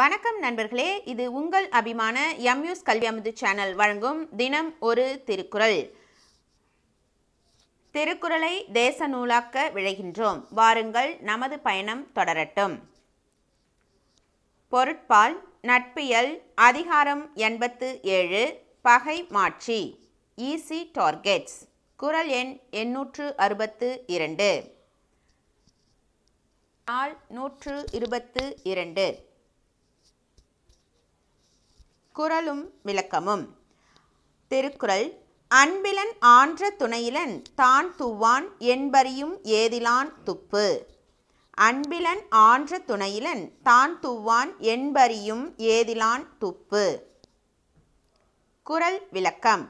வணக்கம் நண்பர்களே இது உங்கள் அபிமான எம்யூஸ் கல்வி அமுது சேனல் வழங்கும் தினம் ஒரு திருக்குறள் திருக்குறளை தேச நூலாக்க விழைகின்றோம் வாருங்கள் நமது பயணம் தொடரட்டும் பொருட்பால் நட்பியல் அதிகாரம் எண்பத்து ஏழு பகை மாட்சி ஈசி டார்கெட்ஸ் குரல் எண் எண்ணூற்று அறுபத்து இரண்டு நூற்று இருபத்து இரண்டு குரலும் விளக்கமும் திருக்குறள் அன்பிலன் ஆன்ற துணையிலன் தான் துவான் என்பறியும் ஏதிலான் துப்பு அன்பிலன் ஆன்ற துணையிலன் தான் துவான் என்பறியும் ஏதிலான் துப்பு குரல் விளக்கம்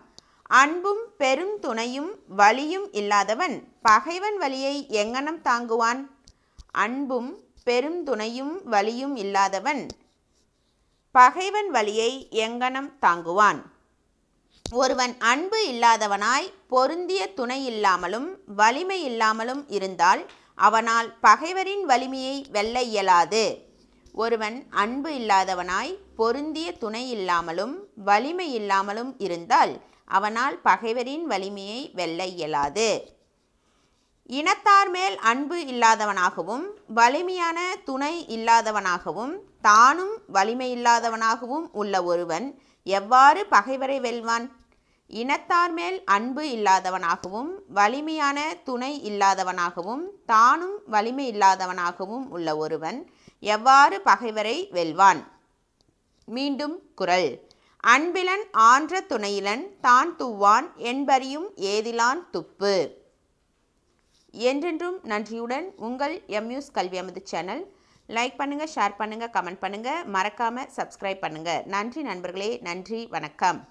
அன்பும் பெரும் துணையும் வலியும் இல்லாதவன் பகைவன் வலியை எங்கனம் தாங்குவான் அன்பும் பெரும் துணையும் வலியும் இல்லாதவன் பகைவன் வழியை எங்கனம் தாங்குவான் ஒருவன் அன்பு இல்லாதவனாய் பொருந்திய துணை இல்லாமலும் வலிமை இல்லாமலும் இருந்தால் அவனால் பகைவரின் வலிமையை வெல்ல இயலாது ஒருவன் அன்பு இல்லாதவனாய் பொருந்திய துணை இல்லாமலும் வலிமை இல்லாமலும் இருந்தால் அவனால் பகைவரின் வலிமையை வெல்ல இயலாது இனத்தார் மேல் அன்பு இல்லாதவனாகவும் வலிமையான துணை இல்லாதவனாகவும் தானும் வலிமை இல்லாதவனாகவும் உள்ள ஒருவன் எவ்வாறு பகைவரை வெல்வான் இனத்தார் மேல் அன்பு இல்லாதவனாகவும் வலிமையான துணை இல்லாதவனாகவும் தானும் வலிமை இல்லாதவனாகவும் உள்ள ஒருவன் எவ்வாறு பகைவரை வெல்வான் மீண்டும் குரல் அன்பிலன் ஆன்ற துணையிலன் தான் துவான் என்பறியும் ஏதிலான் துப்பு என்றென்றும் நன்றியுடன் உங்கள் எம்யூஸ் கல்வி அமது சேனல் லைக் பண்ணுங்கள் ஷேர் பண்ணுங்கள் கமெண்ட் பண்ணுங்கள் மறக்காமல் சப்ஸ்கிரைப் பண்ணுங்கள் நன்றி நண்பர்களே நன்றி வணக்கம்